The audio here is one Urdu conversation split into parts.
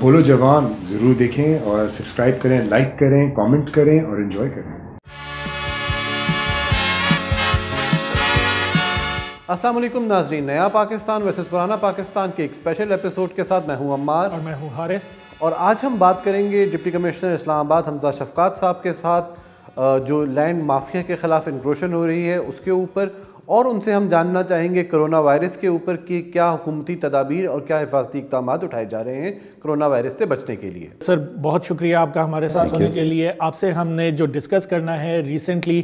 بولو uh, جوان ضرور دیکھیں اور سبسکرائب کریں لائک کریں کامنٹ کریں اور انجوائے کریں السلام علیکم ناظرین نیا پاکستان ویسز پرانا پاکستان کے ایک سپیشل اپیسوڈ کے ساتھ میں ہوں عمار اور میں ہوں حارس اور آج ہم بات کریں گے ڈپٹی کمیشنر اسلام آباد حمزہ شفقات صاحب کے ساتھ uh, جو لینڈ مافیا کے خلاف انکروشن ہو رہی ہے اس کے اوپر اور ان سے ہم جاننا چاہیں گے کرونا وائرس کے اوپر کی کیا حکومتی تدابیر اور کیا حفاظتی اقدامات اٹھائے جا رہے ہیں کرونا وائرس سے بچنے کے لیے سر بہت شکریہ آپ کا ہمارے ساتھ ہونے کے لیے آپ سے ہم نے جو ڈسکس کرنا ہے ریسنٹلی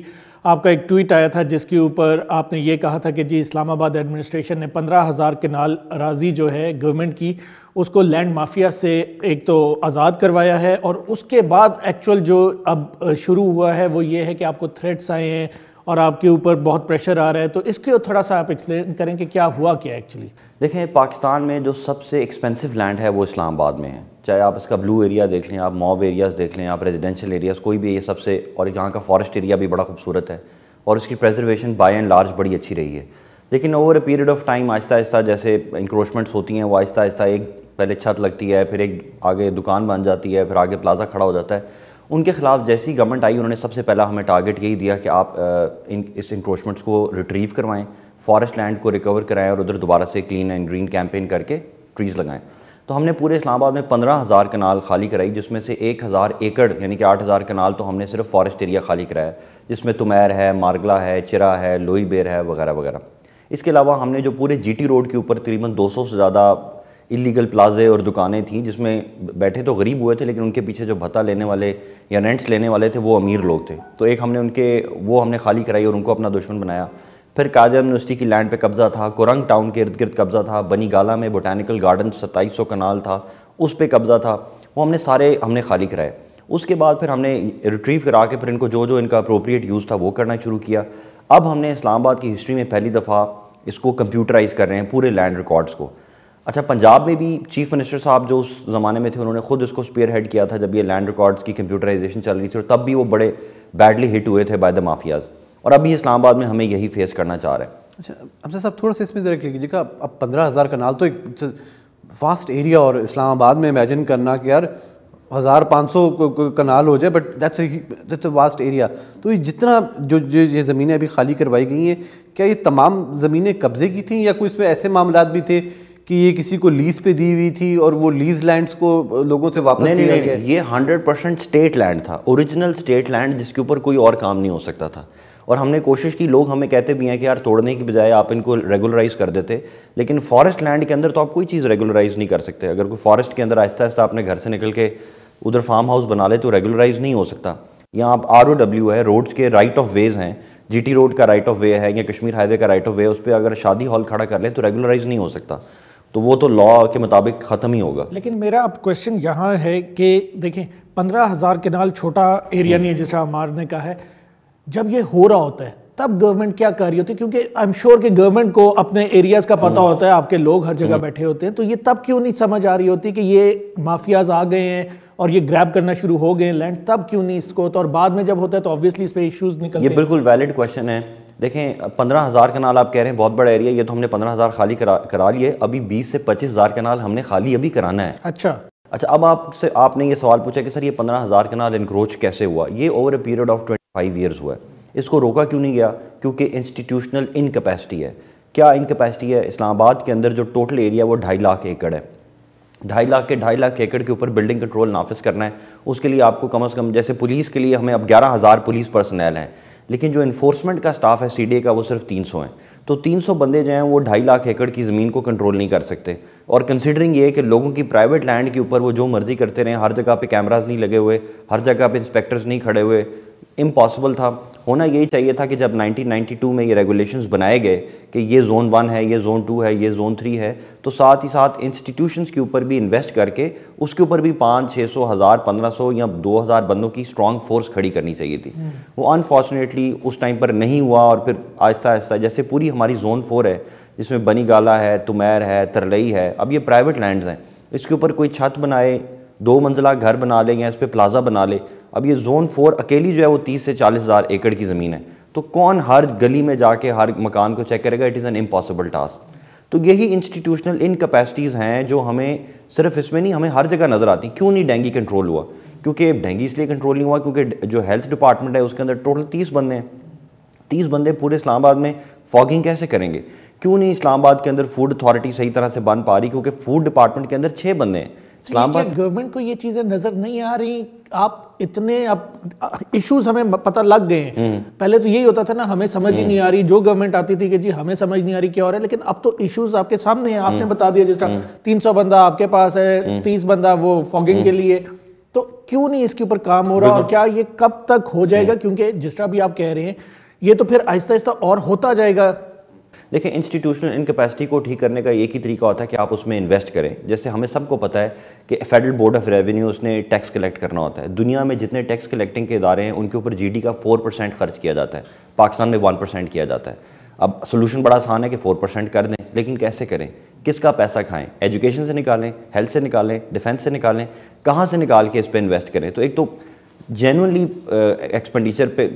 آپ کا ایک ٹویٹ آیا تھا جس کے اوپر آپ نے یہ کہا تھا کہ جی اسلام آباد ایڈمنسٹریشن نے پندرہ ہزار کنال نال راضی جو ہے گورنمنٹ کی اس کو لینڈ مافیا سے ایک تو آزاد کروایا ہے اور اس کے بعد ایکچول جو اب شروع ہوا ہے وہ یہ ہے کہ آپ کو تھریٹس آئے ہیں اور آپ کے اوپر بہت پریشر آ رہا ہے تو اس کے تھوڑا سا آپ ایکسپلین کریں کہ کیا ہوا کیا ایکچولی دیکھیں پاکستان میں جو سب سے ایکسپینسو لینڈ ہے وہ اسلام آباد میں ہے چاہے آپ اس کا بلو ایریا دیکھ لیں آپ موب ایریاز دیکھ لیں آپ ریزیڈینشیل ایریاز کوئی بھی یہ سب سے اور یہاں کا فارسٹ ایریا بھی بڑا خوبصورت ہے اور اس کی پریزرویشن بائی اینڈ لارج بڑی اچھی رہی ہے لیکن over a period of time آہستہ آہستہ جیسے انکروچمنٹس ہوتی ہیں وہ آہستہ آہستہ ایک پہلے چھت لگتی ہے پھر ایک آگے دکان بن جاتی ہے پھر آگے پلازا کھڑا ہو جاتا ہے ان کے خلاف جیسی گورنمنٹ آئی انہوں نے سب سے پہلا ہمیں ٹارگٹ یہی دیا کہ آپ ان اس انکروچمنٹس کو ریٹریو کروائیں فارسٹ لینڈ کو ریکور کرائیں اور ادھر دوبارہ سے کلین اینڈ گرین کیمپین کر کے ٹریز لگائیں تو ہم نے پورے اسلام آباد میں پندرہ ہزار کنال خالی کرائی جس میں سے ایک ہزار ایکڑ یعنی کہ آٹھ ہزار کنال تو ہم نے صرف فارسٹ ایریا خالی کرایا جس میں تمیر ہے مارگلا ہے چرا ہے لوئی بیر ہے وغیرہ وغیرہ اس کے علاوہ ہم نے جو پورے جی ٹی روڈ کے اوپر تقریباً دو سو سے زیادہ الیگل پلازے اور دکانیں تھیں جس میں بیٹھے تو غریب ہوئے تھے لیکن ان کے پیچھے جو بھتہ لینے والے یا رینٹس لینے والے تھے وہ امیر لوگ تھے تو ایک ہم نے ان کے وہ ہم نے خالی کرائی اور ان کو اپنا دشمن بنایا پھر قاعدہ یونیورسٹی کی لینڈ پہ قبضہ تھا کورنگ ٹاؤن کے ارد گرد قبضہ تھا بنی گالا میں بوٹینیکل گارڈن ستائیس سو کنال تھا اس پہ قبضہ تھا وہ ہم نے سارے ہم نے خالی کرائے اس کے بعد پھر ہم نے ریٹریو کرا کے پھر ان کو جو جو ان کا اپروپریٹ یوز تھا وہ کرنا شروع کیا اب ہم نے اسلام آباد کی ہسٹری میں پہلی دفعہ اس کو کمپیوٹرائز کر رہے ہیں پورے لینڈ ریکارڈس کو اچھا پنجاب میں بھی چیف منسٹر صاحب جو اس زمانے میں تھے انہوں نے خود اس کو سپیئر ہیڈ کیا تھا جب یہ لینڈ ریکارڈز کی کمپیوٹرائزیشن چل رہی تھی اور تب بھی وہ بڑے بیڈلی ہٹ ہوئے تھے بائی دا مافیاز اور ابھی اسلام آباد میں ہمیں یہی فیس کرنا چاہ رہے ہیں اچھا سے صاحب تھوڑا سا اس میں رکھ لیجیے دیکھا اب پندرہ ہزار کنال تو ایک واسٹ ایریا اور اسلام آباد میں امیجن کرنا کہ یار ہزار پانچ سو کنال ہو جائے but that's a vast area تو یہ جتنا جو یہ زمینیں ابھی خالی کروائی گئی ہیں کیا یہ تمام زمینیں قبضے کی تھیں یا کوئی اس میں ایسے معاملات بھی تھے کہ یہ کسی کو لیز پہ دی ہوئی تھی اور وہ لیز لینڈز کو لوگوں سے واپس یہ ہنڈریڈ پرسینٹ اسٹیٹ لینڈ تھا اوریجنل اسٹیٹ لینڈ جس کے اوپر کوئی اور کام نہیں ہو سکتا تھا اور ہم نے کوشش کی لوگ ہمیں کہتے بھی ہیں کہ یار توڑنے کی بجائے آپ ان کو ریگولرائز کر دیتے لیکن فارسٹ لینڈ کے اندر تو آپ کوئی چیز ریگولرائز نہیں کر سکتے اگر کوئی فارسٹ کے اندر آہستہ آہستہ اپنے گھر سے نکل کے ادھر فارم ہاؤس بنا لے تو ریگولرائز نہیں ہو سکتا یہاں آپ آر او ڈبلیو ہے روڈ کے رائٹ آف ویز ہیں جی ٹی روڈ کا رائٹ آف وے ہے یا کشمیر ہائی وے کا رائٹ آف وے ہے اس پہ اگر شادی ہال کھڑا کر لیں تو ریگولرائز نہیں ہو سکتا تو وہ تو لا کے مطابق ختم ہی ہوگا لیکن میرا اب کوشچن یہاں ہے کہ دیکھیں پندرہ ہزار کنال چھوٹا ایریا نہیں ہے جیسا ہمار نے کہا ہے جب یہ ہو رہا ہوتا ہے تب گورنمنٹ کیا کر رہی ہوتی ہے کیونکہ ایم شور کہ گورنمنٹ کو اپنے ایریاز کا پتہ ہوتا ہے آپ کے لوگ ہر جگہ بیٹھے ہوتے ہیں تو یہ تب کیوں نہیں سمجھ آ رہی ہوتی کہ یہ مافیاز آ گئے ہیں اور یہ گریب کرنا شروع ہو گئے ہیں لینڈ تب کیوں نہیں اس کو تو اور بعد میں جب ہوتا ہے تو آبویسلی اس پہ ایشوز نکلتے ہیں یہ بالکل ویلڈ کوشن ہے دیکھیں پندرہ ہزار کنال آپ کہہ رہے ہیں بہت بڑا ایریا یہ تو ہم نے پندرہ ہزار خالی کرا لیے ابھی بیس سے پچیس ہزار کنال ہم نے خالی ابھی کرانا ہے اچھا اچھا اب آپ سے آپ نے یہ سوال پوچھا کہ سر یہ پندرہ ہزار کنال انکروچ کیسے ہوا یہ over a period of twenty five years ہوا ہے اس کو روکا کیوں نہیں گیا کیونکہ انسٹیٹیوشنل ان کیپیسٹی ہے کیا انکیسٹی ہے اسلام آباد کے اندر جو ٹوٹل ایریا وہ ڈھائی لاکھ ایکڑ ہے ڈھائی لاکھ کے ڈھائی لاکھ ایکڑ کے اوپر بلڈنگ کنٹرول نافذ کرنا ہے اس کے لیے آپ کو کم از کم جیسے پولیس کے لیے ہمیں اب گیارہ ہزار پولیس پرسنل ہیں لیکن جو انفورسمنٹ کا سٹاف ہے سی ڈی اے کا وہ صرف تین سو ہیں تو تین سو بندے جو ہیں وہ ڈھائی لاکھ ایکڑ کی زمین کو کنٹرول نہیں کر سکتے اور کنسیڈرنگ یہ کہ لوگوں کی پرائیویٹ لینڈ کے اوپر وہ جو مرضی کرتے رہے ہیں ہر جگہ پہ کیمراز نہیں لگے ہوئے ہر جگہ پہ انسپیکٹرز نہیں کھڑے ہوئے امپاسبل تھا ہونا یہی چاہیے تھا کہ جب 1992 میں یہ ریگولیشنز بنائے گئے کہ یہ زون ون ہے یہ زون ٹو ہے یہ زون تھری ہے تو ساتھ ہی ساتھ انسٹیٹیوشنز کے اوپر بھی انویسٹ کر کے اس کے اوپر بھی پانچ چھ سو ہزار پندرہ سو یا دو ہزار بندوں کی اسٹرانگ فورس کھڑی کرنی چاہیے تھی وہ انفارچونیٹلی اس ٹائم پر نہیں ہوا اور پھر آہستہ آہستہ جیسے پوری ہماری زون فور ہے جس میں بنی گالا ہے تمیر ہے ترلئی ہے اب یہ پرائیویٹ لینڈز ہیں اس کے اوپر کوئی چھت بنائے دو منزلہ گھر بنا لے یا اس پہ پلازا بنا لے اب یہ زون فور اکیلی جو ہے وہ تیس سے چالیس ہزار ایکڑ کی زمین ہے تو کون ہر گلی میں جا کے ہر مکان کو چیک کرے گا it is an impossible task تو یہی انسٹیٹیوشنل انکپیسٹیز ہیں جو ہمیں صرف اس میں نہیں ہمیں ہر جگہ نظر آتی کیوں نہیں ڈینگی کنٹرول ہوا کیونکہ ڈینگی اس لیے کنٹرول نہیں ہوا کیونکہ جو ہیلتھ ڈپارٹمنٹ ہے اس کے اندر ٹوٹل تیس بندے ہیں تیس بندے پورے اسلام آباد میں فاگنگ کیسے کریں گے کیوں نہیں اسلام آباد کے اندر فوڈ اتھارٹی صحیح طرح سے بن پا رہی کیونکہ فوڈ ڈپارٹمنٹ کے اندر چھ بندے ہیں اسلام آباد گورنمنٹ کو یہ چیزیں نظر نہیں آ رہی آپ اتنے اب ایشوز ہمیں پتہ لگ گئے ہیں پہلے تو یہی ہوتا تھا نا ہمیں سمجھ ہی نہیں آ رہی جو گورنمنٹ آتی تھی کہ جی ہمیں سمجھ نہیں آ رہی کیا ہو رہا ہے لیکن اب تو ایشوز آپ کے سامنے ہیں آپ نے بتا دیا جس طرح تین سو بندہ آپ کے پاس ہے تیس بندہ وہ فاگنگ کے لیے تو کیوں نہیں اس کے اوپر کام ہو رہا اور کیا یہ کب تک ہو جائے گا کیونکہ جس طرح بھی آپ کہہ رہے ہیں یہ تو پھر آہستہ آہستہ اور ہوتا جائے گا دیکھیں انسٹیٹیوشنل ان کو ٹھیک کرنے کا ایک ہی طریقہ ہوتا ہے کہ آپ اس میں انویسٹ کریں جیسے ہمیں سب کو پتہ ہے کہ فیڈرل بورڈ آف ریونیو اس نے ٹیکس کلیکٹ کرنا ہوتا ہے دنیا میں جتنے ٹیکس کلیکٹنگ کے ادارے ہیں ان کے اوپر جی ڈی کا فور پرسینٹ خرچ کیا جاتا ہے پاکستان میں ون پرسینٹ کیا جاتا ہے اب سلوشن بڑا آسان ہے کہ فور پرسینٹ کر دیں لیکن کیسے کریں کس کا پیسہ کھائیں ایجوکیشن سے نکالیں ہیلتھ سے نکالیں ڈیفینس سے نکالیں کہاں سے نکال کے اس پہ انویسٹ کریں تو ایک تو جینونلی ایکسپینڈیچر پہ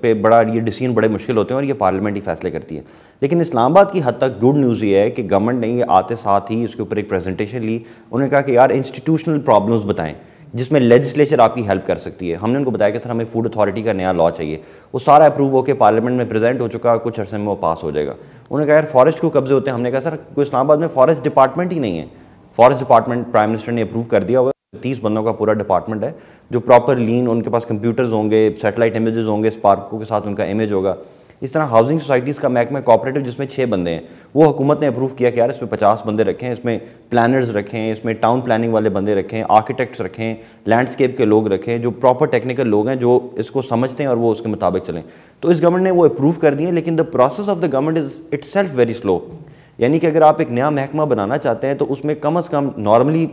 پہ بڑا یہ ڈیسیجن بڑے مشکل ہوتے ہیں اور یہ پارلیمنٹ ہی فیصلے کرتی ہے لیکن اسلام آباد کی حد تک گڈ نیوز یہ ہے کہ گورنمنٹ نے یہ آتے ساتھ ہی اس کے اوپر ایک پریزنٹیشن لی انہوں نے کہا کہ یار انسٹیٹیوشنل پرابلمز بتائیں جس میں لیجسلیچر آپ کی ہیلپ کر سکتی ہے ہم نے ان کو بتایا کہ سر ہمیں فوڈ اتھارٹی کا نیا لا چاہیے وہ سارا اپروو ہو کے پارلیمنٹ میں پریزنٹ ہو چکا کچھ عرصے میں وہ پاس ہو جائے گا انہوں نے کہا یار فارسٹ کو قبضے ہوتے ہیں ہم نے کہا سر کوئی اسلام آباد میں فارسٹ ڈپارٹمنٹ ہی نہیں ہے فارسٹ ڈپارٹمنٹ پرائم منسٹر نے اپروو کر دیا ہوا تیس بندوں کا پورا ڈپارٹمنٹ ہے جو پراپر لین ان کے پاس کمپیوٹرز ہوں گے سیٹلائٹ امیجز ہوں گے اسپارکو کے ساتھ ان کا امیج ہوگا اس طرح ہاؤسنگ سوسائٹیز کا محکمہ کوپریٹو جس میں چھ بندے ہیں وہ حکومت نے اپروو کیا کہ یار اس میں پچاس بندے رکھیں اس میں پلانرز رکھیں اس میں ٹاؤن پلاننگ والے بندے رکھیں آرکیٹیکٹس رکھیں لینڈسکیپ کے لوگ رکھیں جو پراپر ٹیکنیکل لوگ ہیں جو اس کو سمجھتے ہیں اور وہ اس کے مطابق چلیں تو اس گورنمنٹ نے وہ اپروو کر دی لیکن government itself very slow یعنی کہ اگر آپ ایک نیا محکمہ بنانا چاہتے ہیں تو اس میں کم از کم نارملی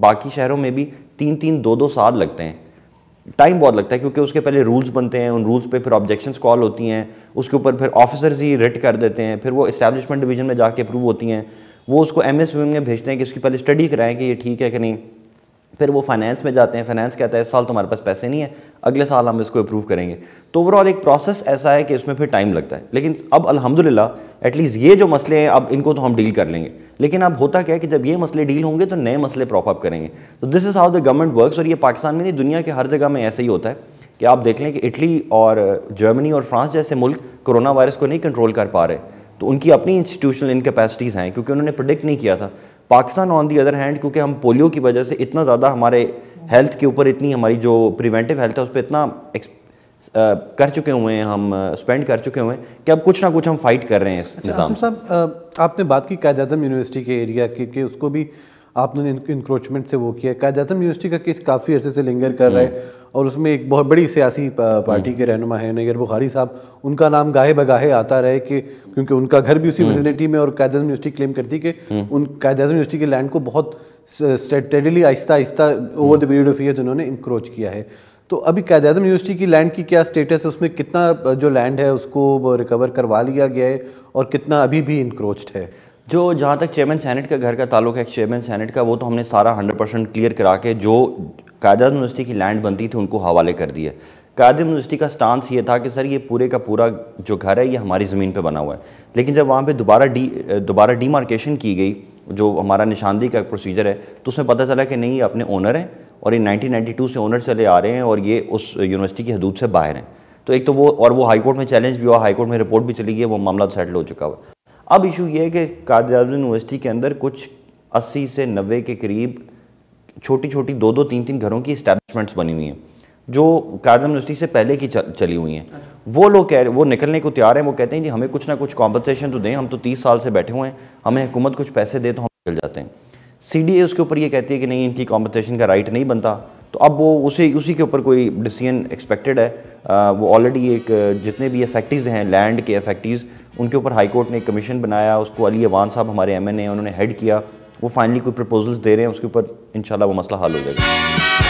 باقی شہروں میں بھی تین تین دو دو سال لگتے ہیں ٹائم بہت لگتا ہے کیونکہ اس کے پہلے رولز بنتے ہیں ان رولز پہ پھر آبجیکشنز کال ہوتی ہیں اس کے اوپر پھر آفیسرز ہی ریٹ کر دیتے ہیں پھر وہ اسٹیبلشمنٹ ڈویژن میں جا کے اپروو ہوتی ہیں وہ اس کو ایم ایس میں بھیجتے ہیں کہ اس کی پہلے اسٹڈی کرائیں کہ یہ ٹھیک ہے کہ نہیں پھر وہ فائنینس میں جاتے ہیں فائنینس کہتا ہے اس سال تمہارے پاس پیسے نہیں ہے اگلے سال ہم اس کو اپروو کریں گے تو اوور آل ایک پروسیس ایسا ہے کہ اس میں پھر ٹائم لگتا ہے لیکن اب الحمد للہ ایٹ لیسٹ یہ جو مسئلے ہیں اب ان کو تو ہم ڈیل کر لیں گے لیکن اب ہوتا کیا کہ جب یہ مسئلے ڈیل ہوں گے تو نئے مسئلے پراپ اپ کریں گے تو this is how the government works اور یہ پاکستان میں نہیں دنیا کے ہر جگہ میں ایسے ہی ہوتا ہے کہ آپ دیکھ لیں کہ اٹلی اور جرمنی اور فرانس جیسے ملک کرونا وائرس کو نہیں کنٹرول کر پا رہے تو ان کی اپنی انسٹیٹیوشنل انکیپیسٹیز ہیں کیونکہ انہوں نے پرڈکٹ نہیں کیا تھا Pakistan on the other hand کیونکہ ہم پولیو کی وجہ سے اتنا زیادہ ہمارے ہیلتھ کے اوپر اتنی ہماری جو پریونٹیو ہیلتھ ہے اس پہ اتنا کر چکے ہوئے ہیں ہم اسپینڈ کر چکے ہوئے ہیں کہ اب کچھ نہ کچھ ہم فائٹ کر رہے ہیں اس اچھا، نظام اچھا صاحب آپ نے بات کی قائد اعظم یونیورسٹی کے ایریا کہ اس کو بھی آپ نے انکروچمنٹ سے وہ کیا قائد اعظم یونیورسٹی کا کیس کافی عرصے سے لنگر کر رہا ہے اور اس میں ایک بہت بڑی سیاسی پارٹی کے رہنما ہیں نگر بخاری صاحب ان کا نام گاہے بگاہے آتا رہے کہ کیونکہ ان کا گھر بھی اسی میزینٹی میں اور قائد اعظم یونیورسٹی کلیم کرتی کہ ان قائد اعظم یونیورسٹی کے لینڈ کو بہت اسٹیڈلی آہستہ آہستہ over the period of year انہوں نے انکروچ کیا ہے تو ابھی قید اعظم یونیورسٹی کی لینڈ کی کیا سٹیٹس ہے اس میں کتنا جو لینڈ ہے اس کو ریکور کروا لیا گیا ہے اور کتنا ابھی بھی انکروچڈ ہے جو جہاں تک چیئرمین سینٹ کا گھر کا تعلق ہے چیئرمین سینٹ کا وہ تو ہم نے سارا ہنڈریڈ پرسینٹ کلیئر کرا کے جو اعظم یونیورسٹی کی لینڈ بنتی تھی ان کو حوالے کر دیا قائد یونیورسٹی کا سٹانس یہ تھا کہ سر یہ پورے کا پورا جو گھر ہے یہ ہماری زمین پہ بنا ہوا ہے لیکن جب وہاں پہ دوبارہ ڈی دوبارہ ڈی مارکیشن کی گئی جو ہمارا نشاندہی کا پروسیجر ہے تو اس میں پتہ چلا کہ نہیں یہ اپنے اونر ہیں اور یہ نائنٹین نائنٹی ٹو سے اونر چلے آ رہے ہیں اور یہ اس یونیورسٹی کی حدود سے باہر ہیں تو ایک تو وہ اور وہ ہائی کورٹ میں چیلنج بھی ہوا ہائی کورٹ میں رپورٹ بھی چلی گئی ہے وہ معاملہ سیٹل ہو چکا ہوا اب ایشو یہ ہے کہ کاغذ یونیورسٹی کے اندر کچھ اسی سے نوے کے قریب چھوٹی چھوٹی دو دو تین تین گھروں کی اسٹیبلشمنٹس بنی ہوئی ہیں جو کام یونیورسٹی سے پہلے کی چلی ہوئی ہیں وہ لوگ کہہ رہے وہ نکلنے کو تیار ہیں وہ کہتے ہیں جی ہمیں کچھ نہ کچھ کمپنسیشن تو دیں ہم تو تیس سال سے بیٹھے ہوئے ہیں ہمیں حکومت کچھ پیسے دے تو ہم نکل جاتے ہیں سی ڈی اے اس کے اوپر یہ کہتی ہے کہ نہیں ان کی کمپنسیشن کا رائٹ نہیں بنتا تو اب وہ اسی اسی کے اوپر کوئی ڈیسیژن ایکسپیکٹڈ ہے وہ آلریڈی ایک جتنے بھی افیکٹیز ہیں لینڈ کے افیکٹیز ان کے اوپر ہائی کورٹ نے ایک کمیشن بنایا اس کو علی ایوان صاحب ہمارے ایم این اے انہوں نے ہیڈ کیا وہ فائنلی کوئی پرپوزلز دے رہے ہیں اس کے اوپر انشاءاللہ وہ مسئلہ حل ہو جائے گا